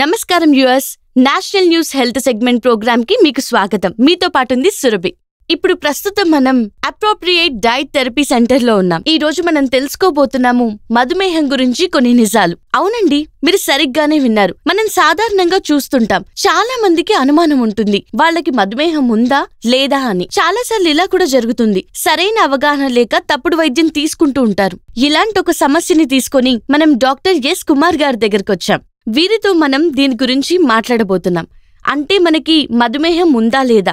నమస్కారం US national news health segment program కి మీకు స్వాగతం మీతో పాటుంది సురభి ఇప్పుడు ప్రస్తుతం మనం అప్రోప్రియేట్ డైట్ థెరపీ సెంటర్ లో ఉన్నాం ఈ రోజు మనం తెలుసుకోబోతున్నాము మధుమేహం గురించి కొన్ని నిజాలు అవునండి మీరు సరిగ్గానే విన్నారు మనం సాధారణంగా చూస్తుంటాం చాలా మందికి అనుమానం ఉంటుంది వాళ్ళకి మధుమేహం ఉందా లేదా అని చాలాసార్లు ఇలా కూడా జరుగుతుంది సరైన అవగాహన లేక తప్పుడు వైద్యం తీసుకుంటూ ఉంటారు ఇలాంటి ఒక సమస్యని తీసుకొని మనం డాక్టర్ ఎస్ కుమార్ గారి దగ్గరకు వచ్చాం వీరితో మనం దీని గురించి మాట్లాడబోతున్నాం అంటే మనకి మధుమేహం ఉందా లేదా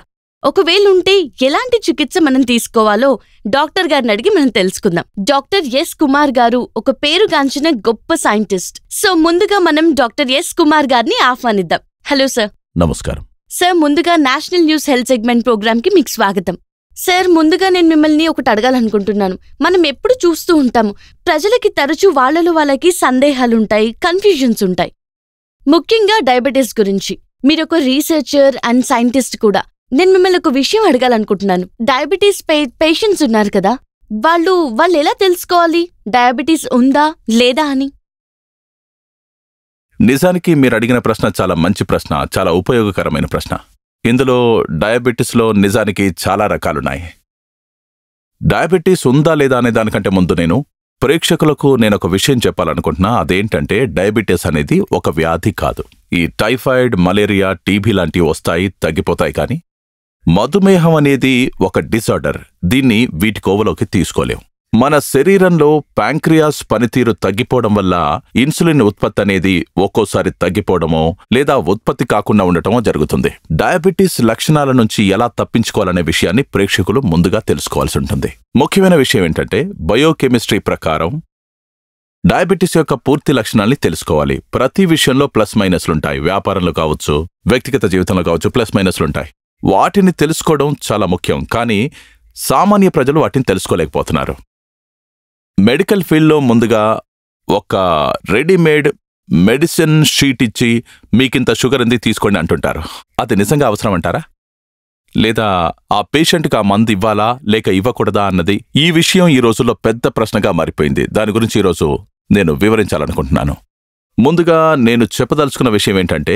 ఒకవేళ ఉంటే ఎలాంటి చికిత్స మనం తీసుకోవాలో డాక్టర్ గారిని అడిగి మనం తెలుసుకుందాం డాక్టర్ ఎస్ కుమార్ గారు ఒక పేరుగాంచిన గొప్ప సైంటిస్ట్ సో ముందుగా మనం డాక్టర్ ఎస్ కుమార్ గారిని ఆహ్వానిద్దాం హలో సార్ నమస్కారం సార్ ముందుగా national news health segment program కి మీకు స్వాగతం సార్ ముందుగా నేను మిమ్మల్ని ఒకటి అడగాలనుకుంటున్నాను మనం ఎప్పుడు చూస్తూ ఉంటాము ప్రజలకి తరచూ వాళ్ళలో వాళ్ళకి సందేహాలుంటాయి కన్ఫ్యూజన్స్ ఉంటాయి ముఖ్యంగా డయాబెటీస్ గురించి మీరొక రీసెర్చర్ అండ్ సైంటిస్ట్ కూడా నేను మిమ్మల్ని ఒక విషయం అడగాలనుకుంటున్నాను డయాబెటీస్ పేషెంట్స్ ఉన్నారు కదా వాళ్ళు వాళ్ళు ఎలా తెలుసుకోవాలి డయాబెటీస్ ఉందా లేదా అని నిజానికి మీరు అడిగిన ప్రశ్న చాలా మంచి ప్రశ్న చాలా ఉపయోగకరమైన ప్రశ్న ఇందులో డయాబెటీస్లో నిజానికి చాలా రకాలున్నాయి డయాబెటీస్ ఉందా లేదా అనే దానికంటే ముందు నేను ప్రేక్షకులకు నేనొక విషయం చెప్పాలనుకుంటున్నా అదేంటంటే డయాబెటీస్ అనేది ఒక వ్యాధి కాదు ఈ టైఫాయిడ్ మలేరియా టీబీ లాంటివి వస్తాయి తగ్గిపోతాయి కానీ మధుమేహం అనేది ఒక డిసార్డర్ దీన్ని వీటి కోవలోకి తీసుకోలేం మన శరీరంలో ప్యాంక్రియాస్ పనితీరు తగ్గిపోవడం వల్ల ఇన్సులిన్ ఉత్పత్తి అనేది ఒక్కోసారి తగ్గిపోవడమో లేదా ఉత్పత్తి కాకుండా ఉండటమో జరుగుతుంది డయాబెటీస్ లక్షణాల నుంచి ఎలా తప్పించుకోవాలనే విషయాన్ని ప్రేక్షకులు ముందుగా తెలుసుకోవాల్సి ఉంటుంది ముఖ్యమైన విషయం ఏంటంటే బయోకెమిస్ట్రీ ప్రకారం డయాబెటీస్ యొక్క పూర్తి లక్షణాన్ని తెలుసుకోవాలి ప్రతి విషయంలో ప్లస్ మైనస్లుంటాయి వ్యాపారంలో కావచ్చు వ్యక్తిగత జీవితంలో కావచ్చు ప్లస్ మైనస్లుంటాయి వాటిని తెలుసుకోవడం చాలా ముఖ్యం కానీ సామాన్య ప్రజలు వాటిని తెలుసుకోలేకపోతున్నారు మెడికల్ ఫీల్డ్లో ముందుగా ఒక రెడీమేడ్ మెడిసిన్ షీట్ ఇచ్చి మీకింత షుగర్ ఉంది తీసుకోండి అంటుంటారు అది నిజంగా అవసరం అంటారా లేదా ఆ పేషెంట్కి ఆ మందు ఇవ్వాలా లేక ఇవ్వకూడదా అన్నది ఈ విషయం ఈ రోజుల్లో పెద్ద ప్రశ్నగా మారిపోయింది దాని గురించి ఈరోజు నేను వివరించాలనుకుంటున్నాను ముందుగా నేను చెప్పదలుచుకున్న విషయం ఏంటంటే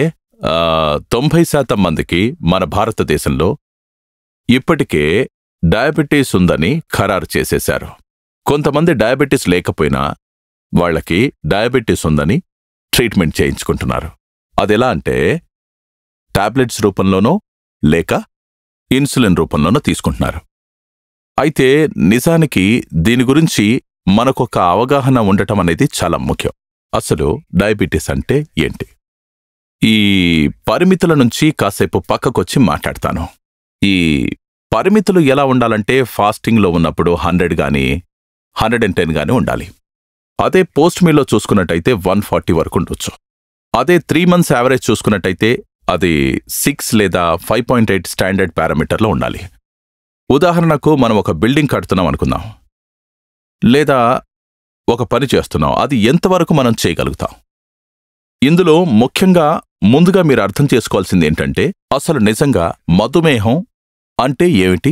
తొంభై శాతం మందికి మన భారతదేశంలో ఇప్పటికే డయాబెటీస్ ఉందని ఖరారు చేసేశారు కొంతమంది డయాబెటీస్ లేకపోయినా వాళ్ళకి డయాబెటీస్ ఉందని ట్రీట్మెంట్ చేయించుకుంటున్నారు అదెలా అంటే టాబ్లెట్స్ రూపంలోనో లేక ఇన్సులిన్ రూపంలోనో తీసుకుంటున్నారు అయితే నిజానికి దీని గురించి మనకొక అవగాహన ఉండటం అనేది చాలా ముఖ్యం అసలు డయాబెటీస్ అంటే ఏంటి ఈ పరిమితుల నుంచి కాసేపు పక్కకొచ్చి మాట్లాడతాను ఈ పరిమితులు ఎలా ఉండాలంటే ఫాస్టింగ్లో ఉన్నప్పుడు హండ్రెడ్ కానీ హండ్రెడ్ అండ్ టెన్గానే ఉండాలి అదే పోస్ట్ మీలో చూసుకున్నట్టయితే వన్ ఫార్టీ వరకు ఉండొచ్చు అదే త్రీ మంత్స్ యావరేజ్ చూసుకున్నట్టయితే అది సిక్స్ లేదా ఫైవ్ పాయింట్ ఎయిట్ స్టాండర్డ్ పారామీటర్లో ఉండాలి ఉదాహరణకు మనం ఒక బిల్డింగ్ కడుతున్నాం అనుకుందాం లేదా ఒక పని చేస్తున్నాం అది ఎంతవరకు మనం చేయగలుగుతాం ఇందులో ముఖ్యంగా ముందుగా మీరు అర్థం చేసుకోవాల్సింది ఏంటంటే అసలు నిజంగా మధుమేహం అంటే ఏమిటి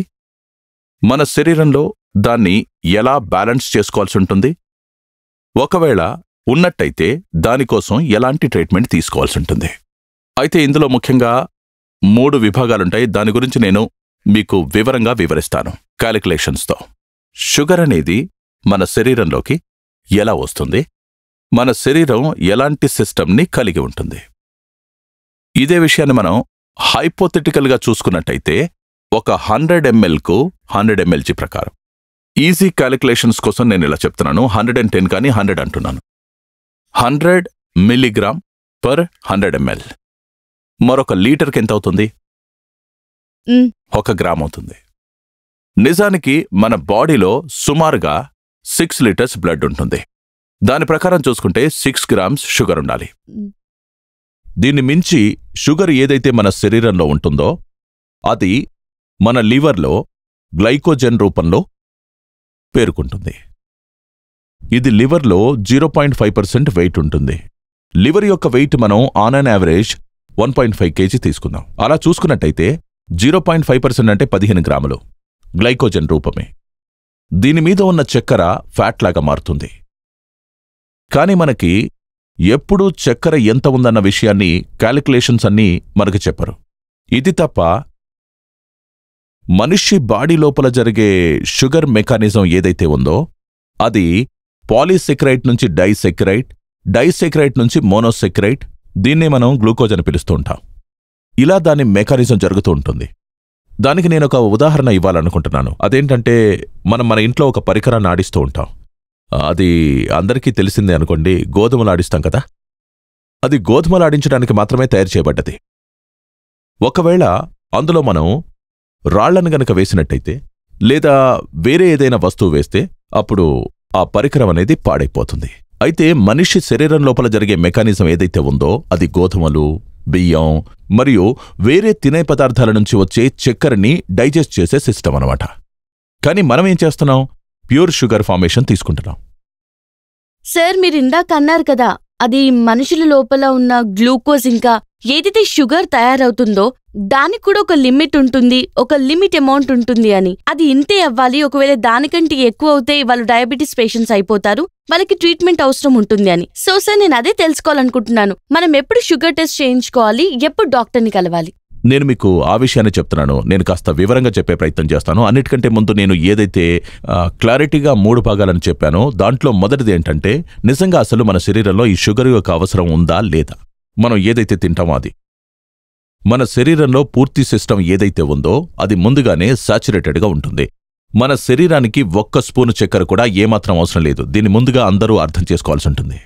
మన శరీరంలో దాన్ని ఎలా బ్యాలెన్స్ చేసుకోవాల్సి ఉంటుంది ఒకవేళ ఉన్నట్టయితే దానికోసం ఎలాంటి ట్రీట్మెంట్ తీసుకోవాల్సి ఉంటుంది అయితే ఇందులో ముఖ్యంగా మూడు విభాగాలుంటాయి దాని గురించి నేను మీకు వివరంగా వివరిస్తాను క్యాలిక్యులేషన్స్తో షుగర్ అనేది మన శరీరంలోకి ఎలా వస్తుంది మన శరీరం ఎలాంటి సిస్టమ్ని కలిగి ఉంటుంది ఇదే విషయాన్ని మనం హైపోథెటికల్గా చూసుకున్నట్టయితే ఒక హండ్రెడ్ ఎంఎల్కు హండ్రెడ్ ఎంఎల్జీ ప్రకారం ఈజీ క్యాలిక్యులేషన్స్ కోసం నేను ఇలా చెప్తున్నాను హండ్రెడ్ అండ్ టెన్ కానీ హండ్రెడ్ అంటున్నాను hundred milligram per hundred ML మరొక లీటర్కి ఎంత అవుతుంది ఒక గ్రామ్ అవుతుంది నిజానికి మన బాడీలో సుమారుగా సిక్స్ లీటర్స్ బ్లడ్ ఉంటుంది దాని ప్రకారం చూసుకుంటే సిక్స్ గ్రామ్స్ షుగర్ ఉండాలి దీన్ని మించి షుగర్ ఏదైతే మన శరీరంలో ఉంటుందో అది మన లివర్లో గ్లైకోజెన్ రూపంలో పేరుకుంటుంది ఇది లివర్లో zero point five percent weight ఉంటుంది లివర్ యొక్క వెయిట్ మనం on an average one point five KG తీసుకుందాం అలా చూసుకున్నట్టయితే జీరో పాయింట్ ఫైవ్ పర్సెంట్ అంటే పదిహేను గ్రాములు గ్లైకోజన్ రూపమే దీని మీద ఉన్న చక్కెర ఫ్యాట్ లాగా మారుతుంది కానీ మనకి ఎప్పుడూ చక్కెర ఎంత ఉందన్న విషయాన్ని క్యాలిక్యులేషన్స్ అన్నీ మనకు చెప్పరు ఇది తప్ప మనిషి బాడీ లోపల జరిగే షుగర్ మెకానిజం ఏదైతే ఉందో అది పాలీసెక్రైట్ నుంచి డైసెక్రైట్ డైసెక్రైట్ నుంచి మోనోసెక్రైట్ దీన్నే మనం గ్లూకోజ్ అని పిలుస్తూ ఉంటాం ఇలా దాని మెకానిజం జరుగుతూ ఉంటుంది దానికి నేను ఒక ఉదాహరణ ఇవ్వాలనుకుంటున్నాను అదేంటంటే మనం మన ఇంట్లో ఒక పరికరాన్ని ఆడిస్తూ ఉంటాం అది అందరికీ తెలిసిందే అనుకోండి గోధుమలు ఆడిస్తాం కదా అది గోధుమలు ఆడించడానికి మాత్రమే తయారు చేయబడ్డది ఒకవేళ అందులో మనం రాళ్లను గనక వేసినట్టయితే లేదా వేరే ఏదైనా వస్తువు వేస్తే అప్పుడు ఆ పరికరం అనేది పాడైపోతుంది అయితే మనిషి శరీరం లోపల జరిగే మెకానిజం ఏదైతే ఉందో అది గోధుమలు బియ్యం మరియు వేరే తినే పదార్థాల నుంచి వచ్చే చక్కెరని డైజెస్ట్ చేసే సిస్టమ్ అనమాట కానీ మనం ఏం చేస్తున్నాం ప్యూర్ షుగర్ ఫార్మేషన్ తీసుకుంటున్నాం సార్ మీరు ఇందాక అన్నారు కదా అది మనుషుల లోపల ఉన్న గ్లూకోజ్ ఇంకా ఏదైతే షుగర్ తయారవుతుందో దానికి కూడా ఒక లిమిట్ ఉంటుంది ఒక లిమిట్ అమౌంట్ ఉంటుంది అని అది ఇంతే అవ్వాలి ఒకవేళ దానికంటే ఎక్కువ అవుతే వాళ్ళు డయాబెటీస్ పేషెంట్స్ అయిపోతారు వాళ్ళకి ట్రీట్మెంట్ అవసరం ఉంటుంది అని సో సార్ నేను అదే తెలుసుకోవాలనుకుంటున్నాను మనం ఎప్పుడు షుగర్ టెస్ట్ చేయించుకోవాలి ఎప్పుడు డాక్టర్ని కలవాలి నేను మీకు ఆ విషయాన్ని చెప్తున్నాను నేను కాస్త వివరంగా చెప్పే ప్రయత్నం చేస్తాను అన్నిటికంటే ముందు నేను ఏదైతే క్లారిటీగా మూడు భాగాలను చెప్పానో దాంట్లో మొదటిది ఏంటంటే నిజంగా అసలు మన శరీరంలో ఈ షుగర్ యొక్క అవసరం ఉందా లేదా మనం ఏదైతే తింటామో అది మన శరీరంలో పూర్తి సిస్టమ్ ఏదైతే ఉందో అది ముందుగానే సాచురేటెడ్గా ఉంటుంది మన శరీరానికి ఒక్క స్పూను చక్కెర కూడా ఏమాత్రం అవసరం లేదు దీన్ని ముందుగా అందరూ అర్థం చేసుకోవాల్సి ఉంటుంది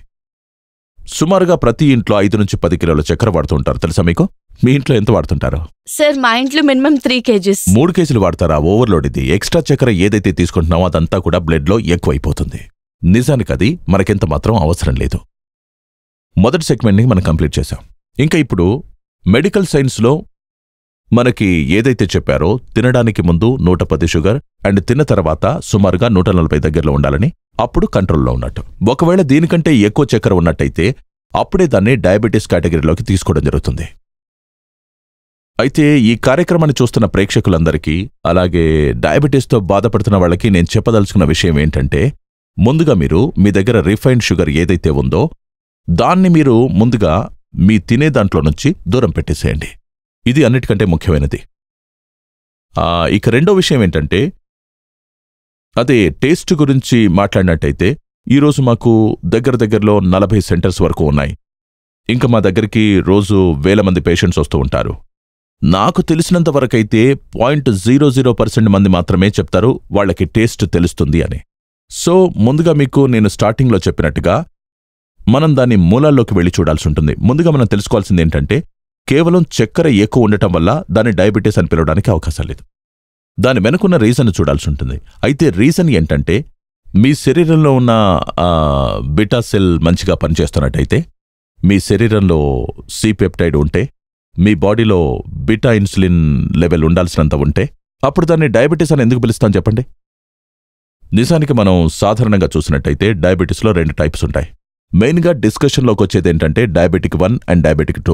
సుమారుగా ప్రతి ఇంట్లో ఐదు నుంచి పది కిలోల చక్కెర వాడుతుంటారు తెలుసా మీకు మీ ఇంట్లో ఎంత వాడుతుంటారు సార్ మా ఇంట్లో మినిమం త్రీ కేజీస్ మూడు కేజీలు వాడతారా ఓవర్లోడ్ ఇది ఎక్స్ట్రా చక్కెర ఏదైతే తీసుకుంటున్నామో అదంతా కూడా బ్లడ్లో ఎక్కువైపోతుంది నిజానికి అది మనకెంత మాత్రం అవసరం లేదు మొదటి సెగ్మెంట్ని మనం కంప్లీట్ చేశాం ఇంకా ఇప్పుడు మెడికల్ సైన్స్లో మనకి ఏదైతే చెప్పారో తినడానికి ముందు నూట పది షుగర్ అండ్ తిన్న తర్వాత సుమారుగా నూట నలభై దగ్గరలో ఉండాలని అప్పుడు కంట్రోల్లో ఉన్నట్టు ఒకవేళ దీనికంటే ఎక్కువ చక్కెర ఉన్నట్టయితే అప్పుడే దాన్ని డయాబెటీస్ కేటగిరీలోకి తీసుకోవడం జరుగుతుంది అయితే ఈ కార్యక్రమాన్ని చూస్తున్న ప్రేక్షకులందరికీ అలాగే డయాబెటీస్తో బాధపడుతున్న వాళ్ళకి నేను చెప్పదలుచుకున్న విషయం ఏంటంటే ముందుగా మీరు మీ దగ్గర రిఫైన్డ్ షుగర్ ఏదైతే ఉందో దాన్ని మీరు ముందుగా మీ తినే దాంట్లో నుంచి దూరం పెట్టేసేయండి ఇది అన్నిటికంటే ముఖ్యమైనది ఇక రెండో విషయం ఏంటంటే అదే టేస్ట్ గురించి మాట్లాడినట్టయితే ఈరోజు మాకు దగ్గర దగ్గరలో నలభై సెంటర్స్ వరకు ఉన్నాయి ఇంకా మా దగ్గరికి రోజు వేల మంది పేషెంట్స్ వస్తూ ఉంటారు నాకు తెలిసినంత పాయింట్ జీరో జీరో పర్సెంట్ మంది మాత్రమే చెప్తారు వాళ్ళకి టేస్ట్ తెలుస్తుంది అని సో ముందుగా మీకు నేను స్టార్టింగ్లో చెప్పినట్టుగా మనం దాన్ని మూలాల్లోకి వెళ్ళి చూడాల్సి ఉంటుంది ముందుగా మనం తెలుసుకోవాల్సింది ఏంటంటే కేవలం చక్కెర ఎక్కువ ఉండటం వల్ల దాన్ని డయాబెటీస్ అని పిలవడానికి అవకాశం లేదు దాని వెనుకున్న రీజన్ చూడాల్సి ఉంటుంది అయితే రీజన్ ఏంటంటే మీ శరీరంలో ఉన్న బిటా సెల్ మంచిగా పనిచేస్తున్నట్టయితే మీ శరీరంలో సిపెప్టైడ్ ఉంటే మీ బాడీలో బిటా ఇన్సులిన్ లెవెల్ ఉండాల్సినంత ఉంటే అప్పుడు దాన్ని డయాబెటీస్ అని ఎందుకు పిలుస్తాం చెప్పండి నిజానికి మనం సాధారణంగా చూసినట్టయితే డయాబెటీస్లో రెండు టైప్స్ ఉంటాయి మెయిన్గా డిస్కషన్లోకి వచ్చేది ఏంటంటే diabetic one and diabetic two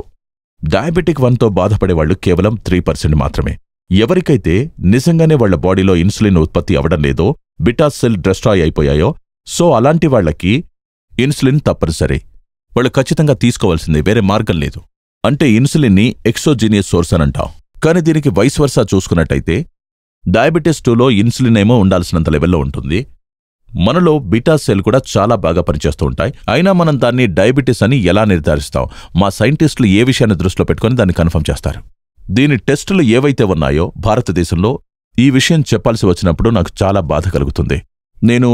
diabetic వన్తో బాధపడేవాళ్లు కేవలం త్రీ పర్సెంట్ మాత్రమే ఎవరికైతే నిజంగానే వాళ్ల బాడీలో ఇన్సులిన్ ఉత్పత్తి అవడం లేదో బిటాసెల్ డ్రెస్ట్రాయ్ అయిపోయాయో సో అలాంటి వాళ్లకి ఇన్సులిన్ తప్పనిసరి వాళ్ళు ఖచ్చితంగా తీసుకోవాల్సిందే వేరే మార్గం లేదు అంటే ఇన్సులిన్ని ఎక్సోజీనియస్ సోర్స్ అని అంటాం కానీ దీనికి వయసు వరుస చూసుకున్నట్టయితే డయాబెటీస్ టూలో ఇన్సులిన్ ఏమో ఉండాల్సినంత లెవెల్లో ఉంటుంది మనలో బీటా సెల్ కూడా చాలా బాగా పనిచేస్తూ ఉంటాయి అయినా మనం దాన్ని డయాబెటీస్ అని ఎలా నిర్ధారిస్తాం మా సైంటిస్టులు ఏ విషయాన్ని దృష్టిలో పెట్టుకుని దాన్ని కన్ఫర్మ్ చేస్తారు దీని టెస్టులు ఏవైతే ఉన్నాయో భారతదేశంలో ఈ విషయం చెప్పాల్సి వచ్చినప్పుడు నాకు చాలా బాధ కలుగుతుంది నేను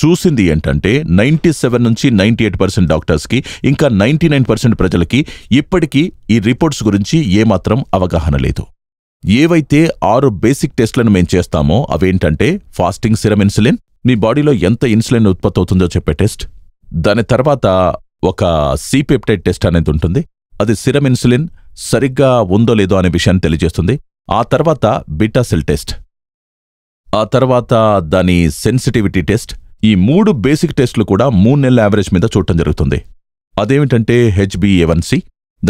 చూసింది ఏంటంటే నైంటీ సెవెన్ నుంచి నైంటీ ఎయిట్ పర్సెంట్ డాక్టర్స్కి ఇంకా నైంటీ నైన్ పర్సెంట్ ప్రజలకి ఇప్పటికీ ఈ రిపోర్ట్స్ గురించి ఏమాత్రం అవగాహన లేదు ఏవైతే ఆరు బేసిక్ టెస్ట్లను మేం చేస్తామో అవేంటంటే ఫాస్టింగ్ సిరమిన్సులిన్ మీ బాడీలో ఎంత ఇన్సులిన్ ఉత్పత్తి అవుతుందో చెప్పే టెస్ట్ దాని తర్వాత ఒక సిపెప్టైడ్ టెస్ట్ అనేది ఉంటుంది అది సిరం ఇన్సులిన్ సరిగ్గా ఉందో లేదో అనే విషయాన్ని తెలియజేస్తుంది ఆ తర్వాత బీటా టెస్ట్ ఆ తర్వాత దాని సెన్సిటివిటీ టెస్ట్ ఈ మూడు బేసిక్ టెస్టులు కూడా మూడు నెలల యావరేజ్ మీద చూడటం జరుగుతుంది అదేమిటంటే హెచ్బిఏవన్సి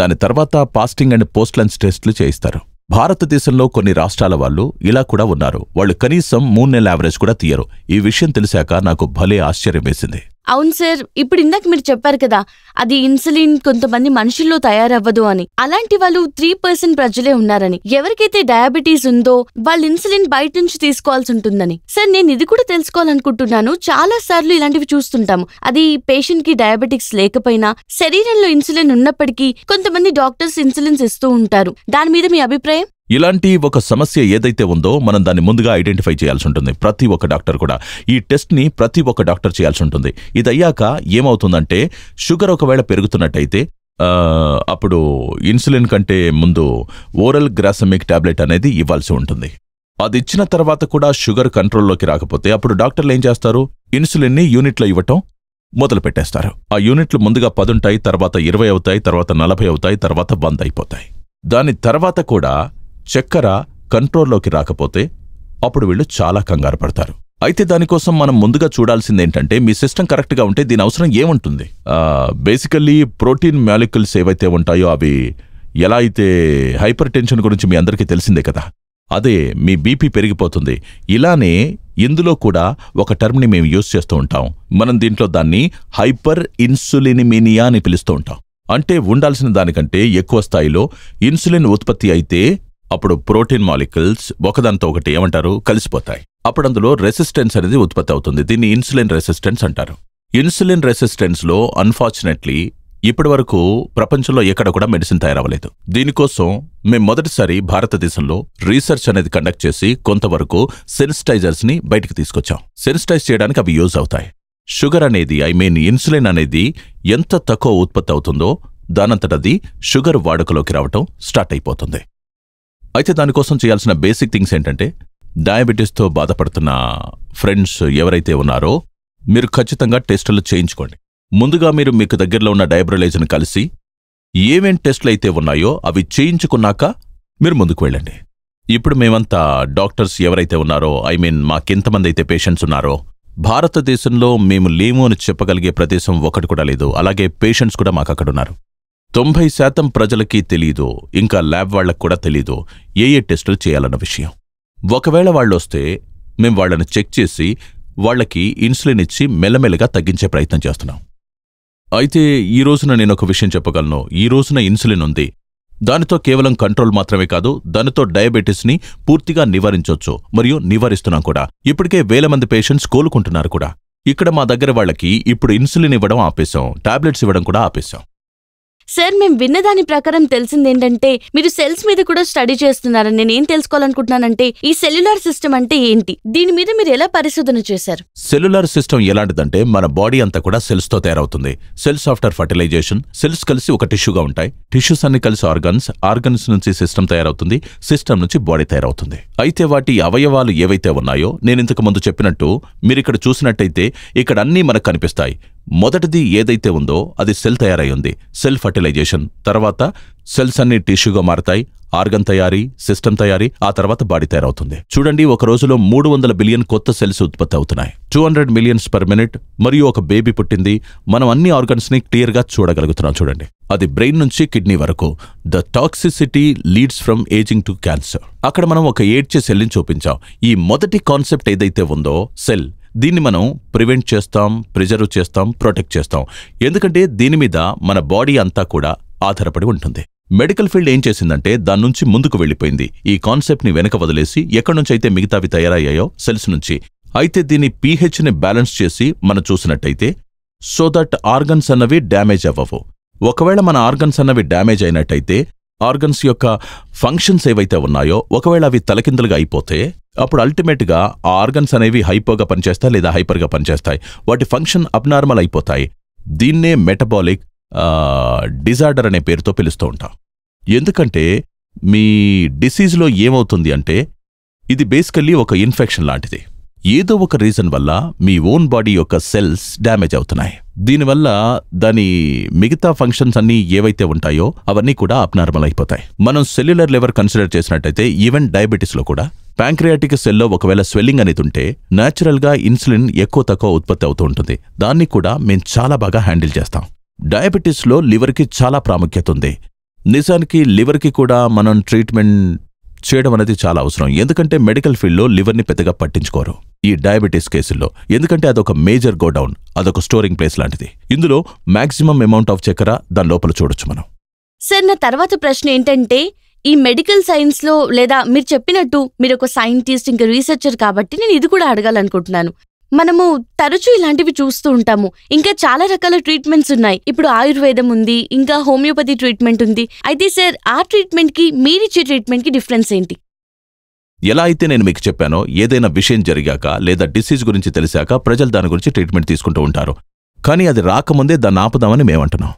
దాని తర్వాత పాస్టింగ్ అండ్ పోస్ట్లన్స్ టెస్టులు చేయిస్తారు భారతదేశంలో కొన్ని రాష్ట్రాల వాళ్ళు ఇలా కూడా ఉన్నారు వాళ్ళు కనీసం మూడు నెలల యావరేజ్ కూడా తీయరు ఈ విషయం తెలిసాక నాకు భలే ఆశ్చర్యం వేసింది అవును సార్ ఇప్పుడు ఇందాక మీరు చెప్పారు కదా అది ఇన్సులిన్ కొంతమంది మనుషుల్లో తయారవ్వదు అని అలాంటి వాళ్ళు త్రీ పర్సెంట్ ప్రజలే ఉన్నారని ఎవరికైతే డయాబెటీస్ ఉందో వాళ్ళు ఇన్సులిన్ బయట నుంచి తీసుకోవాల్సి ఉంటుందని సార్ నేను ఇది కూడా తెలుసుకోవాలనుకుంటున్నాను చాలా సార్లు ఇలాంటివి చూస్తుంటాము అది పేషెంట్ కి డయాబెటిక్స్ లేకపోయినా శరీరంలో ఇన్సులిన్ ఉన్నప్పటికీ కొంతమంది డాక్టర్స్ ఇన్సులిన్స్ ఇస్తూ ఉంటారు దాని మీద మీ అభిప్రాయం ఇలాంటి ఒక సమస్య ఏదైతే ఉందో మనం దాన్ని ముందుగా ఐడెంటిఫై చేయాల్సి ఉంటుంది ప్రతి ఒక్క డాక్టర్ కూడా ఈ టెస్ట్ని ప్రతి ఒక్క డాక్టర్ చేయాల్సి ఉంటుంది ఇది అయ్యాక ఏమవుతుందంటే షుగర్ ఒకవేళ పెరుగుతున్నట్టయితే అప్పుడు ఇన్సులిన్ కంటే ముందు ఓరల్ గ్రాసమిక్ ట్యాబ్లెట్ అనేది ఇవ్వాల్సి ఉంటుంది అది ఇచ్చిన తర్వాత కూడా షుగర్ కంట్రోల్లోకి రాకపోతే అప్పుడు డాక్టర్లు ఏం చేస్తారు ఇన్సులిన్ని యూనిట్లో ఇవ్వటం మొదలు పెట్టేస్తారు ఆ యూనిట్లు ముందుగా పదుంటాయి తర్వాత ఇరవై అవుతాయి తర్వాత నలభై అవుతాయి తర్వాత వంద అయిపోతాయి దాని తర్వాత కూడా చక్కెర కంట్రోల్లోకి రాకపోతే అప్పుడు వీళ్ళు చాలా కంగారు పడతారు అయితే దానికోసం మనం ముందుగా చూడాల్సిందేంటంటే మీ సిస్టమ్ కరెక్ట్గా ఉంటే దీని అవసరం ఏముంటుంది బేసికల్లీ ప్రోటీన్ మ్యాలిక్యుల్స్ ఏవైతే ఉంటాయో అవి ఎలా అయితే హైపర్ టెన్షన్ గురించి మీ అందరికీ తెలిసిందే కదా అదే మీ బీపీ పెరిగిపోతుంది ఇలానే ఇందులో కూడా ఒక టర్మ్ని మేము యూజ్ చేస్తూ ఉంటాం మనం దీంట్లో దాన్ని హైపర్ ఇన్సులినిమినియా అని పిలుస్తూ ఉంటాం అంటే ఉండాల్సిన దానికంటే ఎక్కువ స్థాయిలో ఇన్సులిన్ ఉత్పత్తి అయితే అప్పుడు ప్రోటీన్ మాలిక్యుల్స్ ఒకదాంతో ఒకటి ఏమంటారు కలిసిపోతాయి అప్పుడు అందులో రెసిస్టెన్స్ అనేది ఉత్పత్తి అవుతుంది దీన్ని ఇన్సులిన్ రెసిస్టెన్స్ అంటారు ఇన్సులిన్ రెసిస్టెన్స్లో అన్ఫార్చునేట్లీ ఇప్పటి వరకు ప్రపంచంలో ఎక్కడ కూడా మెడిసిన్ తయారవ్వలేదు దీనికోసం మేము మొదటిసారి భారతదేశంలో రీసెర్చ్ అనేది కండక్ట్ చేసి కొంతవరకు సెన్సిటైజర్స్ని బయటకు తీసుకొచ్చాం సెన్సిటైజ్ చేయడానికి అవి యూజ్ అవుతాయి షుగర్ అనేది ఐ మీన్ ఇన్సులిన్ అనేది ఎంత తక్కువ ఉత్పత్తి అవుతుందో దానంతటది షుగర్ వాడుకలోకి రావటం స్టార్ట్ అయిపోతుంది అయితే దానికోసం చేయాల్సిన బేసిక్ థింగ్స్ ఏంటంటే డయాబెటీస్తో బాధపడుతున్న ఫ్రెండ్స్ ఎవరైతే ఉన్నారో మీరు ఖచ్చితంగా టెస్టులు చేయించుకోండి ముందుగా మీరు మీకు దగ్గరలో ఉన్న డయాబ్రలైజ్ని కలిసి ఏమేం టెస్టులు అయితే ఉన్నాయో అవి చేయించుకున్నాక మీరు ముందుకు వెళ్ళండి ఇప్పుడు మేమంతా డాక్టర్స్ ఎవరైతే ఉన్నారో ఐ మీన్ మాకెంతమంది అయితే పేషెంట్స్ ఉన్నారో భారతదేశంలో మేము లేము అని చెప్పగలిగే ప్రదేశం ఒకటి కూడా లేదు అలాగే పేషెంట్స్ కూడా మాకు తొంభై శాతం ప్రజలకీ తెలీదు ఇంకా ల్యాబ్ వాళ్లకు కూడా తెలీదు ఏ ఏ టెస్టులు చేయాలన్న విషయం ఒకవేళ వాళ్ళొస్తే మేం వాళ్ళని చెక్ చేసి వాళ్ళకి ఇన్సులిన్ ఇచ్చి మెల్లమెల్లగా తగ్గించే ప్రయత్నం చేస్తున్నాం అయితే ఈ రోజున నేనొక విషయం చెప్పగలను ఈ రోజున ఇన్సులిన్ ఉంది దానితో కేవలం కంట్రోల్ మాత్రమే కాదు దానితో డయాబెటీస్ని పూర్తిగా నివారించవచ్చు మరియు నివారిస్తున్నాం కూడా ఇప్పటికే వేల మంది పేషెంట్స్ కోలుకుంటున్నారు కూడా ఇక్కడ మా దగ్గర వాళ్లకి ఇప్పుడు ఇన్సులిన్ ఇవ్వడం ఆపేశాం టాబ్లెట్స్ ఇవ్వడం కూడా ఆపేశాం సార్ మేము విన్నదాని ప్రకారం తెలిసిందేంటంటే మీరు సెల్స్ మీద కూడా స్టడీ చేస్తున్నారని నేను ఏం తెలుసుకోవాలనుకుంటున్నానంటే ఈ సెల్యులార్ సిస్టమ్ అంటే ఏంటి దీని మీద మీరు ఎలా పరిశోధన చేశారు సెల్యులార్ సిస్టమ్ ఎలాంటిదంటే మన బాడీ అంతా కూడా సెల్స్ తో తయారవుతుంది సెల్స్ ఆఫ్టర్ ఫర్టిలైజేషన్ సెల్స్ కలిసి ఒక టిష్యూగా ఉంటాయి టిష్యూస్ అన్ని కలిసి ఆర్గన్స్ ఆర్గన్స్ నుంచి సిస్టమ్ తయారవుతుంది సిస్టమ్ నుంచి బాడీ తయారవుతుంది అయితే వాటి అవయవాలు ఏవైతే ఉన్నాయో నేను ఇంతకు ముందు చెప్పినట్టు మీరిక్కడ చూసినట్టయితే ఇక్కడ అన్నీ మనకు కనిపిస్తాయి మొదటిది ఏదైతే ఉందో అది సెల్ తయారై ఉంది సెల్ ఫర్టిలైజేషన్ తర్వాత సెల్స్ అన్ని టిష్యూగా మారతాయి ఆర్గన్ తయారీ సిస్టమ్ తయారీ ఆ తర్వాత బాడీ తయారవుతుంది చూడండి ఒక రోజులో మూడు వందల బిలియన్ కొత్త సెల్స్ ఉత్పత్తి అవుతున్నాయి two hundred millions per minute మరియు ఒక బేబీ పుట్టింది మనం అన్ని ఆర్గన్స్ ని క్లియర్ గా చూడగలుగుతున్నాం చూడండి అది బ్రెయిన్ నుంచి కిడ్నీ వరకు the toxicity leads from ageing to cancer అక్కడ మనం ఒక ఏడ్చే సెల్ని చూపించాం ఈ మొదటి కాన్సెప్ట్ ఏదైతే ఉందో సెల్ దీన్ని మనం ప్రివెంట్ చేస్తాం ప్రిజర్వ్ చేస్తాం ప్రొటెక్ట్ చేస్తాం ఎందుకంటే దీని మీద మన బాడీ అంతా కూడా ఆధారపడి ఉంటుంది మెడికల్ ఫీల్డ్ ఏం చేసిందంటే దాని నుంచి ముందుకు వెళ్ళిపోయింది ఈ కాన్సెప్ట్ ని వెనక వదిలేసి అయితే మిగతావి తయారయ్యాయో సెల్స్ నుంచి అయితే దీని ని బ్యాలెన్స్ చేసి మనం చూసినట్టయితే సో దట్ ఆర్గన్స్ అన్నవి డ్యామేజ్ అవ్వవు ఒకవేళ మన ఆర్గన్స్ అన్నవి డ్యామేజ్ అయినట్టయితే ఆర్గన్స్ యొక్క ఫంక్షన్స్ ఏవైతే ఉన్నాయో ఒకవేళ అవి తలకిందులుగా అయిపోతే అప్పుడు అల్టిమేట్గా ఆ ఆర్గన్స్ అనేవి హైపోగా పనిచేస్తాయి లేదా హైపర్గా పనిచేస్తాయి వాటి ఫంక్షన్ అబ్నార్మల్ అయిపోతాయి దీన్నే మెటబాలిక్ డిజార్డర్ అనే పేరుతో పిలుస్తూ ఉంటాం ఎందుకంటే మీ డిసీజ్లో ఏమవుతుంది అంటే ఇది బేసికల్లీ ఒక ఇన్ఫెక్షన్ లాంటిది ఏదో ఒక రీజన్ వల్ల మీ ఓన్ బాడీ యొక్క సెల్స్ డ్యామేజ్ అవుతున్నాయి దీనివల్ల దాని మిగతా ఫంక్షన్స్ అన్నీ ఏవైతే ఉంటాయో అవన్నీ కూడా అబ్నార్మల్ అయిపోతాయి మనం సెల్యులర్ లెవర్ కన్సిడర్ చేసినట్టయితే ఈవెన్ డయాబెటీస్లో కూడా ప్యాంక్రియాటిక్ సెల్లో ఒకవేళ స్వెల్లింగ్ అనేది ఉంటే గా ఇన్సులిన్ ఎక్కువ తక్కువ ఉత్పత్తి అవుతూ ఉంటుంది దాన్ని కూడా మేం చాలా బాగా హ్యాండిల్ చేస్తాం డయాబెటీస్లో లివర్కి చాలా ప్రాముఖ్యత ఉంది నిజానికి లివర్కి కూడా మనం ట్రీట్మెంట్ చేయడం అనేది చాలా అవసరం ఎందుకంటే మెడికల్ ఫీల్డ్లో లివర్ని పెద్దగా పట్టించుకోరు ఈ డయాబెటీస్ కేసుల్లో ఎందుకంటే అదొక మేజర్ గోడౌన్ అదొక స్టోరింగ్ ప్లేస్ లాంటిది ఇందులో మాక్సిమం అమౌంట్ ఆఫ్ చక్కెర దాని లోపల చూడొచ్చు మనం సార్ నా తర్వాత ప్రశ్న ఏంటంటే ఈ మెడికల్ సైన్స్లో లేదా మీరు చెప్పినట్టు మీరు ఒక సైంటిస్ట్ ఇంకా రీసెర్చర్ కాబట్టి నేను ఇది కూడా అడగాలనుకుంటున్నాను మనము తరచూ ఇలాంటివి చూస్తూ ఉంటాము ఇంకా చాలా రకాల ట్రీట్మెంట్స్ ఉన్నాయి ఇప్పుడు ఆయుర్వేదం ఉంది ఇంకా హోమియోపతి ట్రీట్మెంట్ ఉంది అయితే సార్ ఆ ట్రీట్మెంట్కి మీరిచ్చే ట్రీట్మెంట్కి డిఫరెన్స్ ఏంటి ఎలా అయితే నేను మీకు చెప్పానో ఏదైనా విషయం జరిగాక లేదా డిసీజ్ గురించి తెలిసాక ప్రజలు దాని గురించి ట్రీట్మెంట్ తీసుకుంటూ ఉంటారు కానీ అది రాకముందే దాన్ని ఆపుదామని మేమంటున్నాం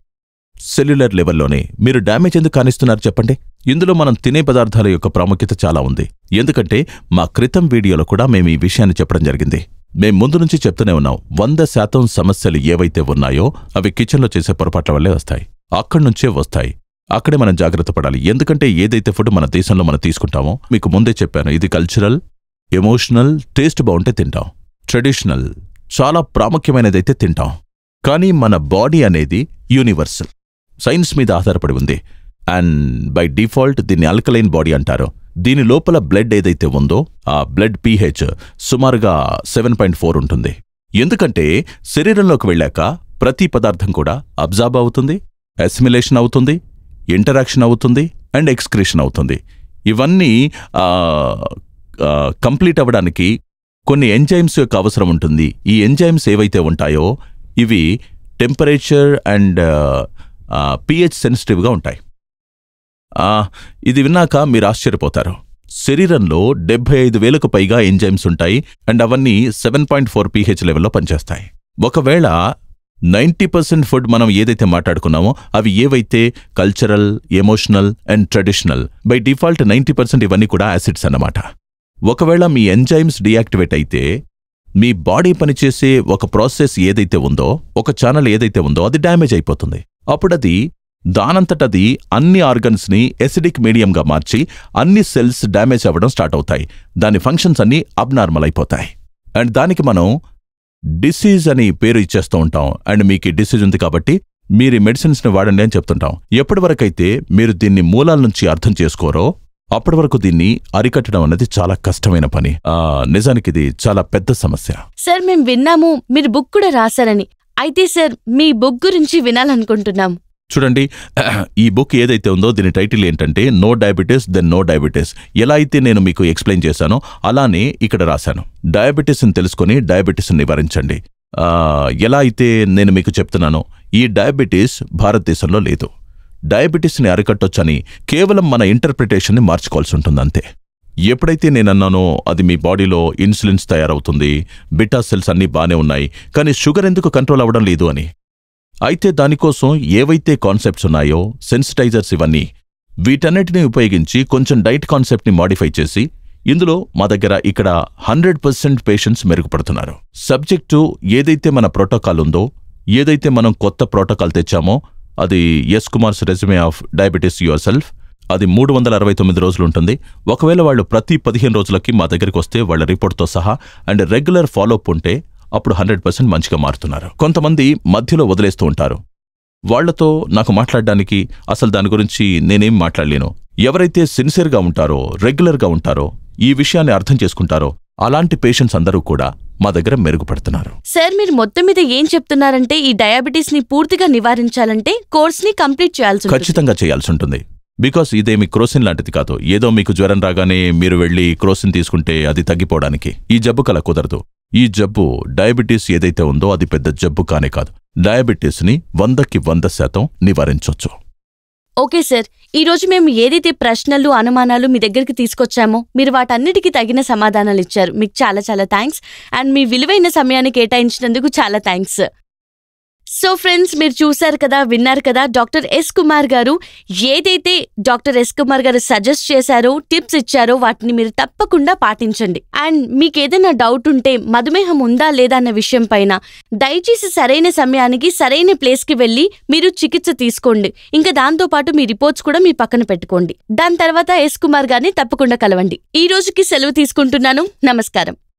సెల్యులర్ లెవెల్లోనే మీరు డ్యామేజ్ ఎందుకు కానిస్తున్నారు చెప్పండి ఇందులో మనం తినే పదార్థాల యొక్క ప్రాముఖ్యత చాలా ఉంది ఎందుకంటే మా క్రితం వీడియోలో కూడా మేము ఈ విషయాన్ని చెప్పడం జరిగింది మేం ముందు నుంచి చెప్తూనే ఉన్నాం వంద శాతం సమస్యలు ఏవైతే ఉన్నాయో అవి కిచెన్లో చేసే పొరపాట్ల వల్లే వస్తాయి అక్కడి నుంచే వస్తాయి అక్కడే మనం జాగ్రత్త పడాలి ఎందుకంటే ఏదైతే ఫుడ్ మన దేశంలో మనం తీసుకుంటామో మీకు ముందే చెప్పాను ఇది కల్చరల్ ఎమోషనల్ టేస్ట్ బాగుంటే తింటాం ట్రెడిషనల్ చాలా ప్రాముఖ్యమైనదైతే తింటాం కానీ మన బాడీ అనేది యూనివర్సల్ సైన్స్ మీద ఆధారపడి ఉంది అండ్ బై డిఫాల్ట్ దీన్ని అల్కలైన్ బాడీ అంటారు దీని లోపల బ్లడ్ ఏదైతే ఉందో ఆ బ్లడ్ పీహెచ్ సుమారుగా సెవెన్ పాయింట్ ఫోర్ ఉంటుంది ఎందుకంటే శరీరంలోకి వెళ్ళాక ప్రతి పదార్థం కూడా అబ్జార్బ్ అవుతుంది అసిమిలేషన్ అవుతుంది ఇంటరాక్షన్ అవుతుంది అండ్ ఎక్స్క్రీషన్ అవుతుంది ఇవన్నీ కంప్లీట్ అవ్వడానికి కొన్ని ఎంజైమ్స్ యొక్క అవసరం ఉంటుంది ఈ ఎంజైమ్స్ ఏవైతే ఉంటాయో ఇవి టెంపరేచర్ అండ్ పిహెచ్ సెన్సిటివ్గా ఉంటాయి ఆ ఇది విన్నాక మీరు ఆశ్చర్యపోతారు శరీరంలో డెబ్బై ఐదు వేలకు పైగా ఎంజైమ్స్ ఉంటాయి అండ్ అవన్నీ సెవెన్ పాయింట్ ఫోర్ పీహెచ్ లెవెల్లో పనిచేస్తాయి ఒకవేళ నైంటీ పర్సెంట్ ఫుడ్ మనం ఏదైతే మాట్లాడుకున్నామో అవి ఏవైతే cultural emotional and traditional by default ninety percent ఇవన్నీ కూడా యాసిడ్స్ అన్నమాట ఒకవేళ మీ ఎంజైమ్స్ డియాక్టివేట్ అయితే మీ బాడీ పనిచేసే ఒక ప్రాసెస్ ఏదైతే ఉందో ఒక ఛానల్ ఏదైతే ఉందో అది డ్యామేజ్ అయిపోతుంది అప్పుడది దానంతటది అన్ని ఆర్గన్స్ని ఎసిడిక్ మీడియంగా మార్చి అన్ని సెల్స్ డ్యామేజ్ అవ్వడం స్టార్ట్ అవుతాయి దాని ఫంక్షన్స్ అన్ని అబ్నార్మల్ అయిపోతాయి అండ్ దానికి మనం డిసీజ్ అని పేరు ఇచ్చేస్తూ ఉంటాం అండ్ మీకు డిసీజ్ ఉంది కాబట్టి మీరు మెడిసిన్స్ని వాడండి అని చెప్తుంటాం ఎప్పటి మీరు దీన్ని మూలాల నుంచి అర్థం చేసుకోరో అప్పటి వరకు దీన్ని అరికట్టడం అనేది చాలా కష్టమైన పని నిజానికి ఇది చాలా పెద్ద సమస్య సార్ మేము విన్నాము మీరు బుక్ కూడా రాశారని అయితే సార్ మీ బుక్ గురించి వినాలనుకుంటున్నాం చూడండి ఈ బుక్ ఏదైతే ఉందో దీని టైటిల్ ఏంటంటే no diabetes then no diabetes ఎలా అయితే నేను మీకు ఎక్స్ప్లెయిన్ చేశానో అలానే ఇక్కడ రాశాను డయాబెటీస్ని తెలుసుకొని డయాబెటీస్ని నివారించండి ఎలా అయితే నేను మీకు చెప్తున్నానో ఈ డయాబెటీస్ భారతదేశంలో లేదు డయాబెటీస్ని అరికట్టొచ్చని కేవలం మన ఇంటర్ప్రిటేషన్ని మార్చుకోవాల్సి ఉంటుంది అంతే ఎప్పుడైతే అన్నానో అది మీ బాడీలో ఇన్సులిన్స్ తయారవుతుంది బిటా సెల్స్ అన్నీ బాగానే ఉన్నాయి కానీ షుగర్ ఎందుకు కంట్రోల్ అవ్వడం లేదు అని అయితే దానికోసం ఏవైతే కాన్సెప్ట్స్ ఉన్నాయో సెన్సిటైజర్స్ ఇవన్నీ వీటన్నిటినీ ఉపయోగించి కొంచెం డైట్ కాన్సెప్ట్ని మాడిఫై చేసి ఇందులో మా దగ్గర ఇక్కడ హండ్రెడ్ పర్సెంట్ పేషెంట్స్ మెరుగుపడుతున్నారు సబ్జెక్టు ఏదైతే మన ప్రోటోకాల్ ఉందో ఏదైతే మనం కొత్త ప్రోటోకాల్ తెచ్చామో అది S Kumar's resume of diabetes yourself అది మూడు వందల అరవై తొమ్మిది రోజులు ఉంటుంది ఒకవేళ వాళ్ళు ప్రతి పదిహేను రోజులకి మా దగ్గరికి వస్తే వాళ్ళ రిపోర్ట్తో సహా అండ్ రెగ్యులర్ ఫాలోఅప్ ఉంటే అప్పుడు హండ్రెడ్ పర్సెంట్ మంచిగా మారుతున్నారు కొంతమంది మధ్యలో వదిలేస్తూ ఉంటారు వాళ్లతో నాకు మాట్లాడడానికి అసలు దాని గురించి నేనేం మాట్లాడలేను ఎవరైతే సిన్సియర్గా ఉంటారో రెగ్యులర్గా ఉంటారో ఈ విషయాన్ని అర్థం చేసుకుంటారో అలాంటి పేషెంట్స్ అందరూ కూడా మా దగ్గర మెరుగుపడుతున్నారు సార్ మీరు మొత్తం మీద ఏం చెప్తున్నారంటే ఈ డయాబెటీస్ ని పూర్తిగా నివారించాలంటే కోర్స్ ని కంప్లీట్ చేయాల్సి ఖచ్చితంగా చేయాల్సి ఉంటుంది బికాస్ ఇదేమి క్రోసిన్ లాంటిది కాదు ఏదో మీకు జ్వరం రాగానే మీరు వెళ్ళి క్రోసిన్ తీసుకుంటే అది తగ్గిపోవడానికి ఈ జబ్బు కల కుదరదు ఈ జబ్బు డయాబెటీస్ ఏదైతే ఉందో అది పెద్ద జబ్బు కానే కాదు డయాబెటీస్ని వందకి వంద శాతం నివారించవచ్చు ఓకే సార్ ఈరోజు మేము ఏదైతే ప్రశ్నలు అనుమానాలు మీ దగ్గరికి తీసుకొచ్చామో మీరు వాటన్నిటికీ తగిన సమాధానాలు ఇచ్చారు మీకు చాలా చాలా థ్యాంక్స్ అండ్ మీ విలువైన సమయాన్ని కేటాయించినందుకు చాలా థ్యాంక్స్ సో ఫ్రెండ్స్ మీరు చూశారు కదా విన్నారు కదా డాక్టర్ ఎస్ కుమార్ గారు ఏదైతే డాక్టర్ ఎస్ కుమార్ గారు సజెస్ట్ చేశారో టిప్స్ ఇచ్చారో వాటిని మీరు తప్పకుండా పాటించండి అండ్ మీకు ఏదైనా డౌట్ ఉంటే మధుమేహం ఉందా లేదా అన్న విషయం పైన దయచేసి సరైన సమయానికి సరైన ప్లేస్కి వెళ్ళి మీరు చికిత్స తీసుకోండి ఇంకా దాంతోపాటు మీ రిపోర్ట్స్ కూడా మీ పక్కన పెట్టుకోండి దాని తర్వాత ఎస్ కుమార్ గారిని తప్పకుండా కలవండి ఈ రోజుకి సెలవు తీసుకుంటున్నాను నమస్కారం